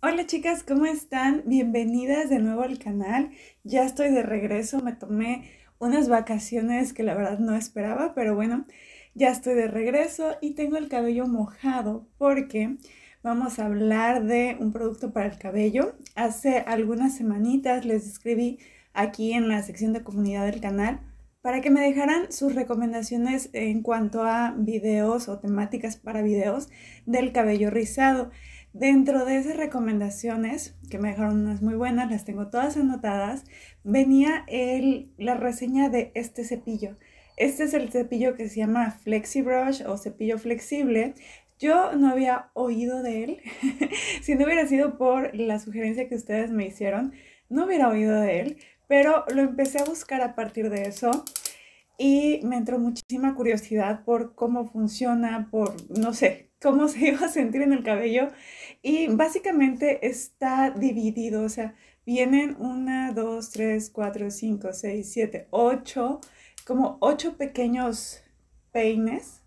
Hola chicas, ¿cómo están? Bienvenidas de nuevo al canal. Ya estoy de regreso, me tomé unas vacaciones que la verdad no esperaba, pero bueno, ya estoy de regreso y tengo el cabello mojado porque vamos a hablar de un producto para el cabello. Hace algunas semanitas les escribí aquí en la sección de comunidad del canal para que me dejaran sus recomendaciones en cuanto a videos o temáticas para videos del cabello rizado. Dentro de esas recomendaciones, que me dejaron unas muy buenas, las tengo todas anotadas, venía el, la reseña de este cepillo. Este es el cepillo que se llama Flexi Brush o cepillo flexible. Yo no había oído de él. si no hubiera sido por la sugerencia que ustedes me hicieron, no hubiera oído de él. Pero lo empecé a buscar a partir de eso y me entró muchísima curiosidad por cómo funciona, por, no sé, cómo se iba a sentir en el cabello. Y básicamente está dividido, o sea, vienen una, dos, tres, cuatro, cinco, seis, siete, ocho, como ocho pequeños peines,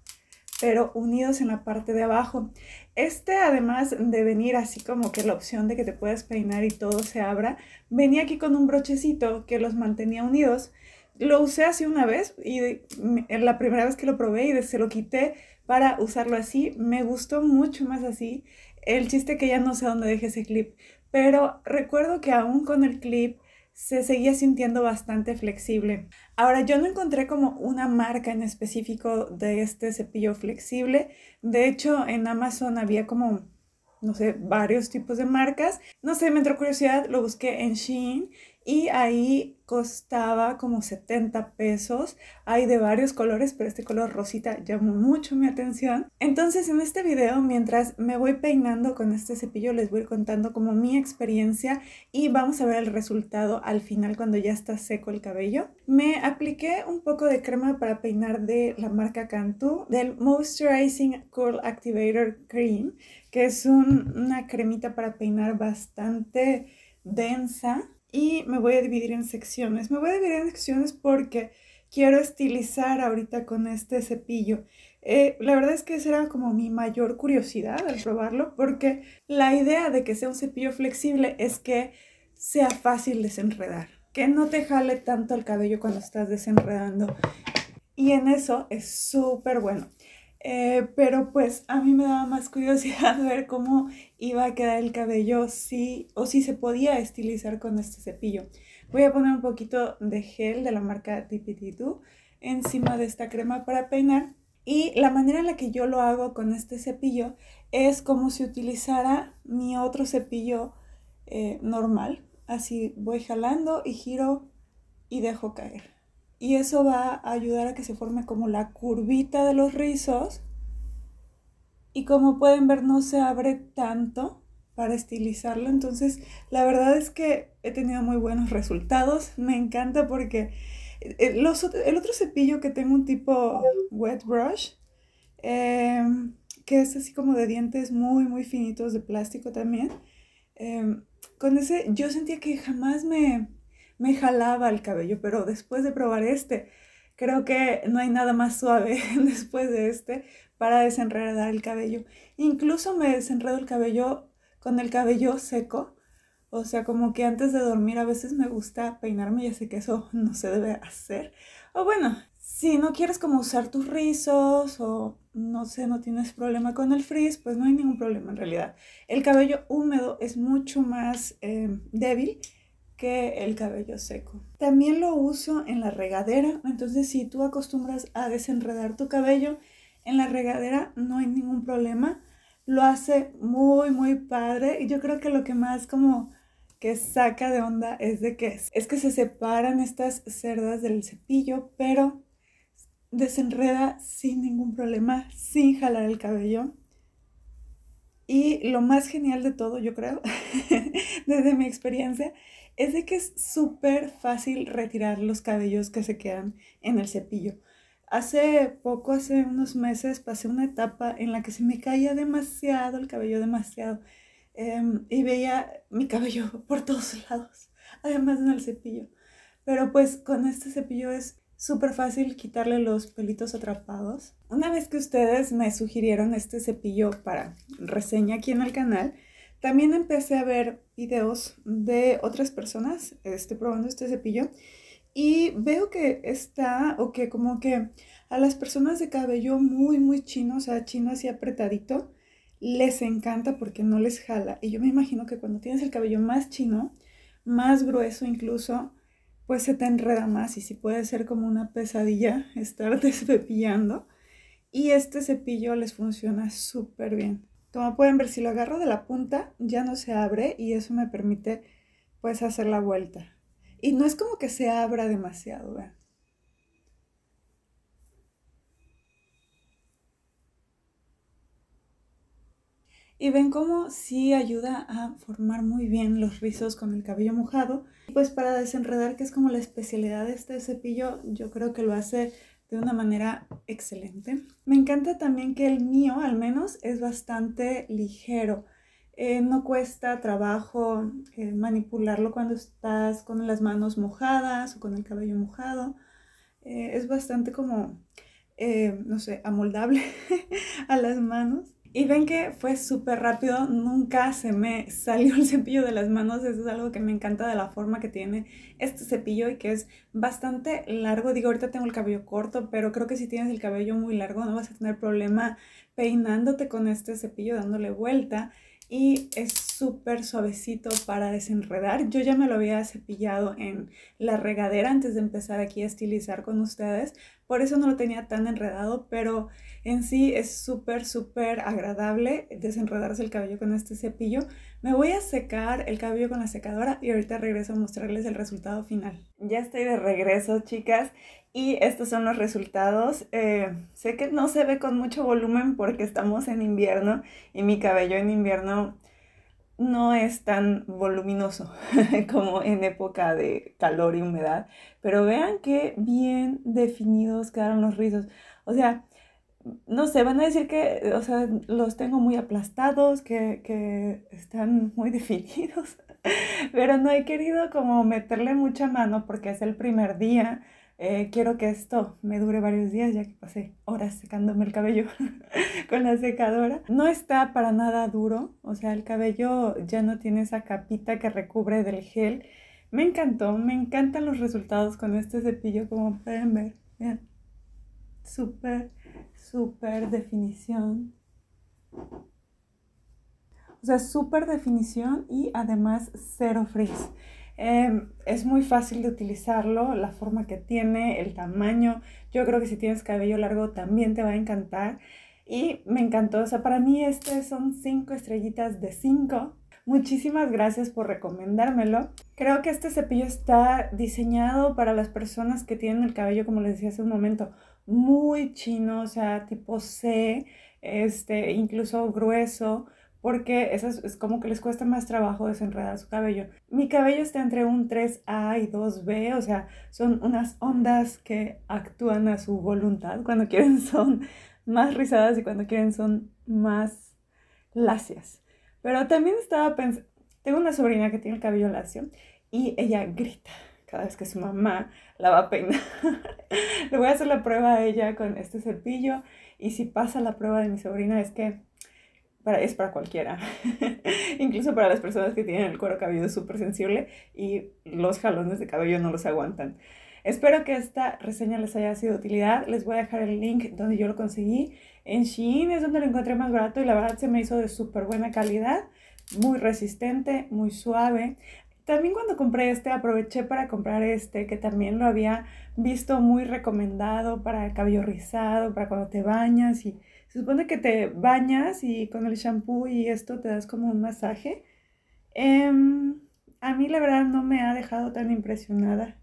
pero unidos en la parte de abajo. Este, además de venir así como que la opción de que te puedas peinar y todo se abra, venía aquí con un brochecito que los mantenía unidos lo usé así una vez y la primera vez que lo probé y de, se lo quité para usarlo así, me gustó mucho más así. El chiste que ya no sé dónde dejé ese clip, pero recuerdo que aún con el clip se seguía sintiendo bastante flexible. Ahora yo no encontré como una marca en específico de este cepillo flexible. De hecho, en Amazon había como no sé, varios tipos de marcas. No sé, me entró curiosidad, lo busqué en Shein y ahí costaba como 70 pesos. Hay de varios colores, pero este color rosita llamó mucho mi atención. Entonces en este video, mientras me voy peinando con este cepillo, les voy contando como mi experiencia y vamos a ver el resultado al final cuando ya está seco el cabello. Me apliqué un poco de crema para peinar de la marca Cantu, del Moisturizing Curl Activator Cream, que es una cremita para peinar bastante densa y me voy a dividir en secciones. Me voy a dividir en secciones porque quiero estilizar ahorita con este cepillo. Eh, la verdad es que esa era como mi mayor curiosidad al probarlo porque la idea de que sea un cepillo flexible es que sea fácil desenredar, que no te jale tanto el cabello cuando estás desenredando. Y en eso es súper bueno. Eh, pero pues a mí me daba más curiosidad ver cómo iba a quedar el cabello si, o si se podía estilizar con este cepillo. Voy a poner un poquito de gel de la marca Tipititu encima de esta crema para peinar. Y la manera en la que yo lo hago con este cepillo es como si utilizara mi otro cepillo eh, normal. Así voy jalando y giro y dejo caer y eso va a ayudar a que se forme como la curvita de los rizos y como pueden ver no se abre tanto para estilizarlo entonces la verdad es que he tenido muy buenos resultados me encanta porque eh, eh, el, otro cepillo que tengo un tipo wet brush em, que es así como de dientes muy muy finitos de plástico también em, con ese yo sentía que jamás me me jalaba el cabello, pero después de probar este, creo que no hay nada más suave después de este para desenredar el cabello. Incluso me desenredo el cabello con el cabello seco. O sea, como que antes de dormir a veces me gusta peinarme, y sé que eso no se debe hacer. O bueno, si no quieres como usar tus rizos o no sé, no tienes problema con el frizz, pues no hay ningún problema en realidad. El cabello húmedo es mucho más eh, débil que el cabello seco. También lo uso en la regadera, entonces si tú acostumbras a desenredar tu cabello en la regadera no hay ningún problema. Lo hace muy muy padre y yo creo que lo que más como que saca de onda es de que es que se separan estas cerdas del cepillo, pero desenreda sin ningún problema, sin jalar el cabello. Y lo más genial de todo, yo creo, desde mi experiencia, es de que es súper fácil retirar los cabellos que se quedan en el cepillo. Hace poco, hace unos meses, pasé una etapa en la que se me caía demasiado el cabello, demasiado. Em, y veía mi cabello por todos lados, además en el cepillo. Pero pues con este cepillo es súper fácil quitarle los pelitos atrapados. Una vez que ustedes me sugirieron este cepillo para reseña aquí en el canal, también empecé a ver videos de otras personas este, probando este cepillo y veo que está o que como que a las personas de cabello muy, muy chino, o sea, chino así apretadito, les encanta porque no les jala. Y yo me imagino que cuando tienes el cabello más chino, más grueso incluso, pues se te enreda más y si puede ser como una pesadilla estar cepillando. Y este cepillo les funciona súper bien. Como pueden ver, si lo agarro de la punta, ya no se abre y eso me permite pues hacer la vuelta. Y no es como que se abra demasiado, ¿verdad? Y ven cómo sí ayuda a formar muy bien los rizos con el cabello mojado. Pues para desenredar, que es como la especialidad de este cepillo, yo creo que lo hace de una manera excelente. Me encanta también que el mío, al menos, es bastante ligero. Eh, no cuesta trabajo eh, manipularlo cuando estás con las manos mojadas o con el cabello mojado. Eh, es bastante como, no sé, amoldable a las manos. Y ven que fue súper rápido, nunca se me salió el cepillo de las manos, eso es algo que me encanta de la forma que tiene este cepillo y que es bastante largo. Digo, ahorita tengo el cabello corto, pero creo que si tienes el cabello muy largo no vas a tener problema peinándote con este cepillo, dándole vuelta. Y es súper suavecito para desenredar. Yo ya me lo había cepillado en la regadera antes de empezar aquí a estilizar con ustedes, por eso no lo tenía tan enredado, pero en sí es súper, súper agradable desenredarse el cabello con este cepillo. Me voy a secar el cabello con la secadora y ahorita regreso a mostrarles el resultado final. Ya estoy de regreso, chicas. Y estos son los resultados. Eh, sé que no se ve con mucho volumen porque estamos en invierno y mi cabello en invierno no es tan voluminoso como en época de calor y humedad, pero vean qué bien definidos quedaron los rizos. O sea, no sé, van a decir que, los tengo muy aplastados, que, que están muy definidos, pero no he querido como meterle mucha mano porque es el primer día eh, quiero que esto me dure varios días, ya que pasé horas secándome el cabello con la secadora. No está para nada duro, o sea, el cabello ya no tiene esa capita que recubre del gel. Me encantó, me encantan los resultados con este cepillo, como pueden ver. Súper, súper definición. O sea, súper definición y además cero frizz. Em, es muy fácil de utilizarlo, la forma que tiene, el tamaño. Yo creo que si tienes cabello largo también te va a encantar. Y me encantó, o sea, para mí este son 5 estrellitas de 5. Muchísimas gracias por recomendármelo. Creo que este cepillo está diseñado para las personas que tienen el cabello, como les decía hace un momento, muy chino, o sea, tipo C, este, incluso grueso porque eso es, es, como que les cuesta más trabajo desenredar su cabello. Mi cabello está entre un 3A y 2B, o sea, son unas ondas que actúan a su voluntad. Cuando quieren son más rizadas y cuando quieren son más lacias. Pero también estaba pensando, tengo una sobrina que tiene el cabello lacio y ella grita cada vez que su mamá la va a peinar. Le voy a hacer la prueba a ella con este cepillo y si pasa la prueba de mi sobrina es que para, es para cualquiera, incluso para las personas que tienen el cuero cabelludo súper sensible y los jalones de cabello no los aguantan. Espero que esta reseña les haya sido de utilidad. Les voy a dejar el link donde yo lo conseguí. En Shein es donde lo encontré más barato y la verdad se me hizo de súper buena calidad, muy resistente, muy suave. También cuando compré este, aproveché para comprar este, que también lo había visto muy recomendado para cabello rizado, para cuando te bañas. Y se supone que te bañas y con el shampoo y esto te das como un masaje. Em, a mí la verdad no me ha dejado tan impresionada.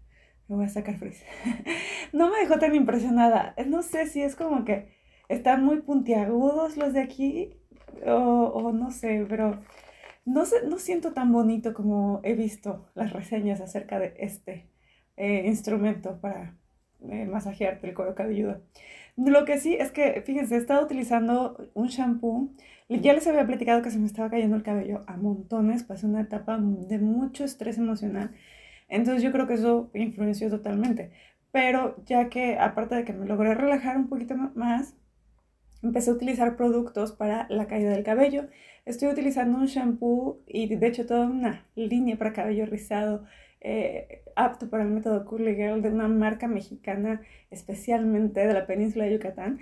Me voy a sacar frizz. no me dejó tan impresionada. No sé si es como que están muy puntiagudos los de aquí o no sé, pero no, no siento tan bonito como he visto las reseñas acerca de este eh, instrumento para eh, masajearte el cuero cabelludo. Lo que sí es que, fíjense, he estado utilizando un shampoo. Ya les había platicado que se me estaba cayendo el cabello a montones. Pasé una etapa de mucho estrés emocional. Entonces yo creo que eso influenció totalmente. Pero ya que aparte de que me logré relajar un poquito más, empecé a utilizar productos para la caída del cabello. Estoy utilizando un shampoo y de hecho toda una línea para cabello rizado eh, apto para el método Curly Girl de una marca mexicana especialmente de la península de Yucatán.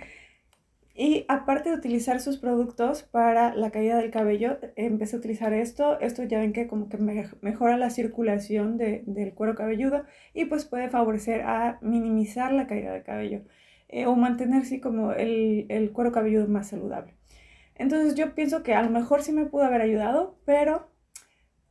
Y aparte de utilizar sus productos para la caída del cabello, empecé a utilizar esto. Esto ya ven que como que mejora la circulación de, del cuero cabelludo y pues puede favorecer a minimizar la caída del cabello. Eh, o mantener sí como el, el cuero cabelludo más saludable. Entonces yo pienso que a lo mejor sí me pudo haber ayudado, pero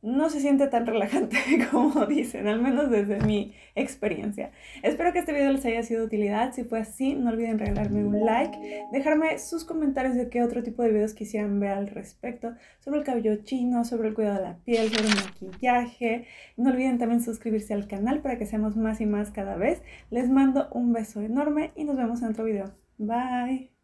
no se siente tan relajante como dicen, al menos desde mi experiencia. Espero que este video les haya sido de utilidad. Si fue así, no olviden regalarme un like, dejarme sus comentarios de qué otro tipo de videos quisieran ver al respecto, sobre el cabello chino, sobre el cuidado de la piel, sobre el maquillaje. No olviden también suscribirse al canal para que seamos más y más cada vez. Les mando un beso enorme y nos vemos en otro video. Bye.